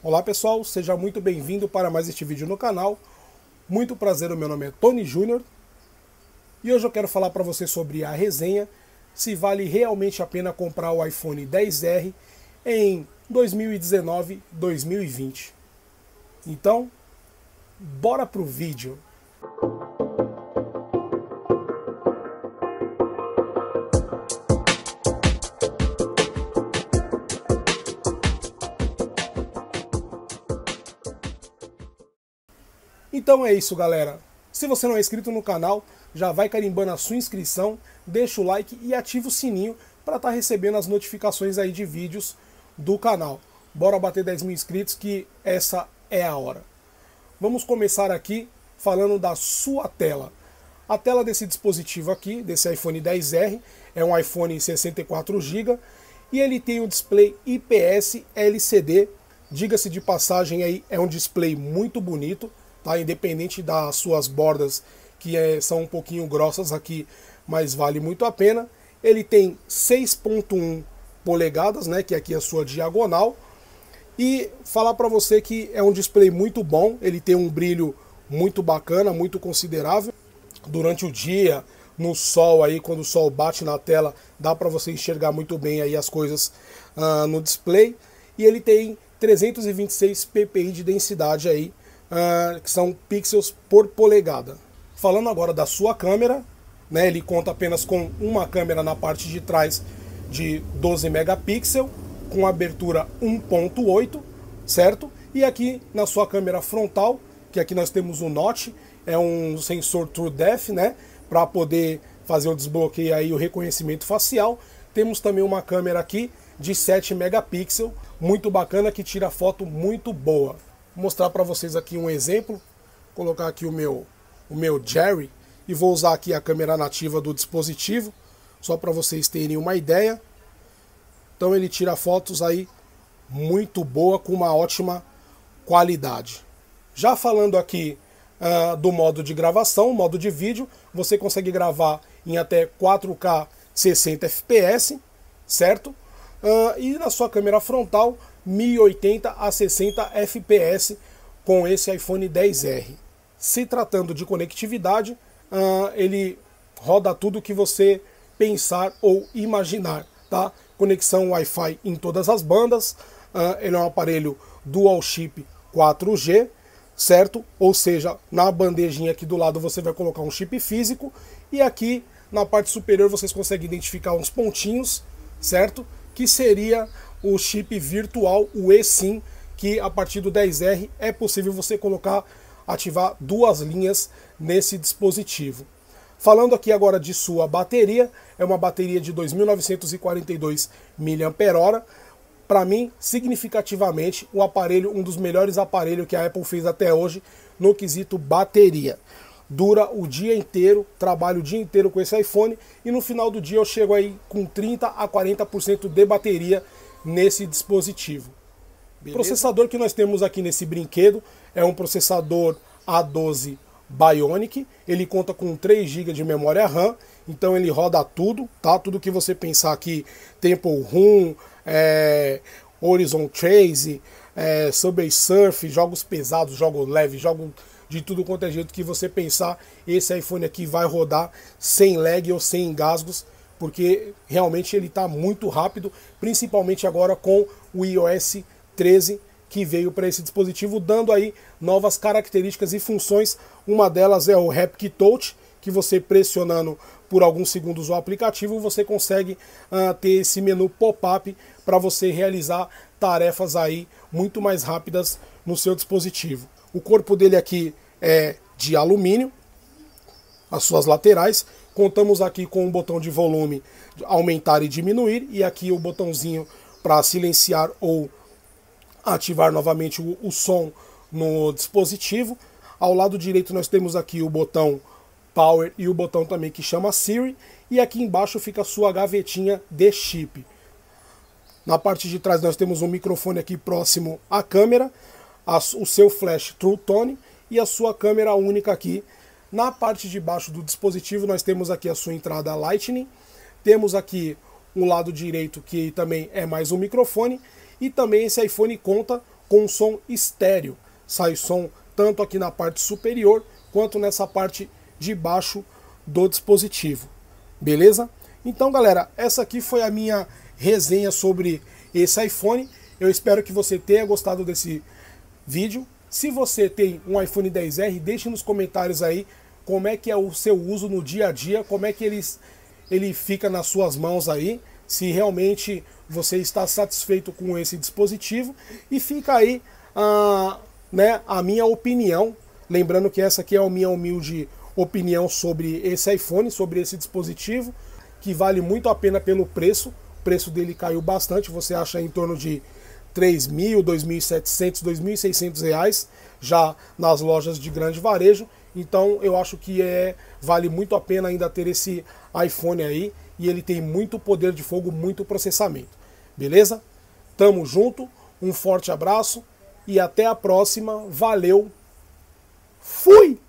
Olá pessoal, seja muito bem-vindo para mais este vídeo no canal. Muito prazer, o meu nome é Tony Júnior e hoje eu quero falar para você sobre a resenha se vale realmente a pena comprar o iPhone 10R em 2019-2020. Então, bora pro vídeo. Então é isso, galera. Se você não é inscrito no canal, já vai carimbando a sua inscrição, deixa o like e ativa o sininho para estar tá recebendo as notificações aí de vídeos do canal. Bora bater 10 mil inscritos que essa é a hora. Vamos começar aqui falando da sua tela. A tela desse dispositivo aqui, desse iPhone 10R, é um iPhone 64 GB e ele tem um display IPS LCD. Diga-se de passagem aí, é um display muito bonito tá? Independente das suas bordas que é, são um pouquinho grossas aqui, mas vale muito a pena. Ele tem 6.1 polegadas, né, que é aqui é a sua diagonal. E falar para você que é um display muito bom, ele tem um brilho muito bacana, muito considerável. Durante o dia, no sol aí, quando o sol bate na tela, dá para você enxergar muito bem aí as coisas uh, no display. E ele tem 326 ppi de densidade aí, uh, que são pixels por polegada. Falando agora da sua câmera, né, ele conta apenas com uma câmera na parte de trás de 12 megapixels, com abertura 1.8, certo? E aqui na sua câmera frontal, que aqui nós temos o Note, é um sensor True Depth, né, para poder fazer o desbloqueio aí o reconhecimento facial. Temos também uma câmera aqui de 7 megapixels, muito bacana que tira foto muito boa mostrar para vocês aqui um exemplo. Vou colocar aqui o meu, o meu Jerry e vou usar aqui a câmera nativa do dispositivo, só para vocês terem uma ideia. Então ele tira fotos aí muito boa, com uma ótima qualidade. Já falando aqui uh, do modo de gravação, modo de vídeo, você consegue gravar em até 4K 60 fps, certo? Uh, e na sua câmera frontal 1080 a 60 fps com esse iPhone 10R. Se tratando de conectividade, uh, ele roda tudo que você pensar ou imaginar, tá? Conexão Wi-Fi em todas as bandas, uh, ele é um aparelho dual chip 4G, certo? Ou seja, na bandejinha aqui do lado você vai colocar um chip físico e aqui na parte superior vocês conseguem identificar uns pontinhos, certo? Que seria o chip virtual, o eSIM, que a partir do 10R é possível você colocar, ativar duas linhas nesse dispositivo. Falando aqui agora de sua bateria, é uma bateria de 2.942 mAh. Para mim, significativamente, o aparelho, um dos melhores aparelhos que a Apple fez até hoje no quesito bateria dura o dia inteiro, trabalho o dia inteiro com esse iPhone e no final do dia eu chego aí com 30 a 40% de bateria nesse dispositivo. Beleza. O processador que nós temos aqui nesse brinquedo é um processador A12 Bionic, ele conta com 3 GB de memória RAM, então ele roda tudo, tá? Tudo que você pensar aqui, Temple Run, é, Horizon Chase, é, Subway Surf, jogos pesados, jogos leves, jogos de tudo quanto é jeito que você pensar, esse iPhone aqui vai rodar sem lag ou sem engasgos, porque realmente ele está muito rápido, principalmente agora com o iOS 13 que veio para esse dispositivo, dando aí novas características e funções. Uma delas é o Haptic Touch, que você pressionando por alguns segundos o aplicativo, você consegue uh, ter esse menu pop-up para você realizar tarefas aí muito mais rápidas no seu dispositivo. O corpo dele aqui é de alumínio, as suas laterais, Contamos aqui com o botão de volume aumentar e diminuir e aqui o botãozinho para silenciar ou ativar novamente o, o som no dispositivo. Ao lado direito nós temos aqui o botão Power e o botão também que chama Siri e aqui embaixo fica a sua gavetinha de chip. Na parte de trás nós temos um microfone aqui próximo à câmera, a, o seu flash True Tone e a sua câmera única aqui na parte de baixo do dispositivo nós temos aqui a sua entrada Lightning, temos aqui um lado direito que também é mais um microfone e também esse iPhone conta com som estéreo. Sai som tanto aqui na parte superior quanto nessa parte de baixo do dispositivo. Beleza? Então, galera, essa aqui foi a minha resenha sobre esse iPhone. Eu espero que você tenha gostado desse vídeo. Se você tem um iPhone 10R, deixe nos comentários aí como é que é o seu uso no dia a dia, como é que ele, ele fica nas suas mãos aí, se realmente você está satisfeito com esse dispositivo. E fica aí a, né, a minha opinião, lembrando que essa aqui é a minha humilde opinião sobre esse iPhone, sobre esse dispositivo, que vale muito a pena pelo preço, o preço dele caiu bastante, você acha em torno de 3 mil, 2.700, 2.600 reais já nas lojas de grande varejo. Então eu acho que é vale muito a pena ainda ter esse iPhone aí e ele tem muito poder de fogo, muito processamento. Beleza? Tamo junto, um forte abraço e até a próxima. Valeu. Fui.